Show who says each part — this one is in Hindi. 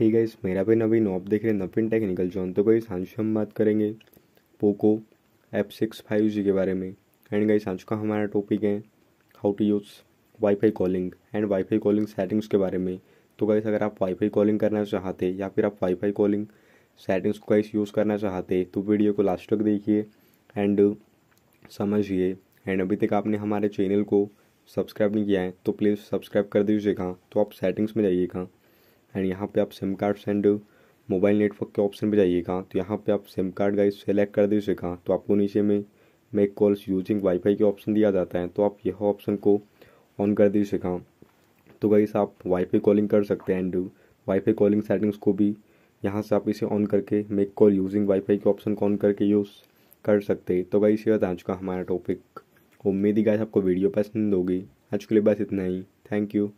Speaker 1: ही गाइस मेरा भी नवीन आप देख रहे हैं नवीन टेक्निकल जॉन तो गाइस आज हम बात करेंगे Poco F six five G के बारे में एंड गाइस आज का हमारा टॉपिक है how to use WiFi calling and WiFi calling settings के बारे में तो गाइस अगर आप वाईफाई कॉलिंग करना चाहते या फिर आप वाईफाई कॉलिंग सेटिंग्स को गाइस यूज़ करना चाहते तो वीडियो को लास्ट तक देखिए एंड समझिए एंड अभी तक आपने हमारे चैनल को सब्सक्राइब नहीं किया है तो प्लीज़ सब्सक्राइब कर दीजिएगा तो आप सेटिंग्स में जाइएगा एंड यहाँ पे आप SIM card send mobile network के ऑप्शन पे जाइएगा तो यहाँ पे आप सिम कार्ड गाइस सेलेक्ट कर दीजिएगा तो आपको नीचे में मेक कॉल्स यूजिंग वाईफाई के ऑप्शन दिया जाता है तो आप यह ऑप्शन को ऑन कर दीजिएगा तो गाइस आप वाईफाई कॉलिंग कर सकते हैं एंड वाईफाई कॉलिंग सेटिंग्स को भी यहाँ से आप इसे ऑन करके मेक कॉल यूजिंग वाईफाई के ऑप्शन को ऑन करके यूज़ कर सकते तो गाइस ये आज चुका हमारा टॉपिक उम्मीद ही गाइस आपको वीडियो पसंद होगी आज के लिए बस इतना ही थैंक यू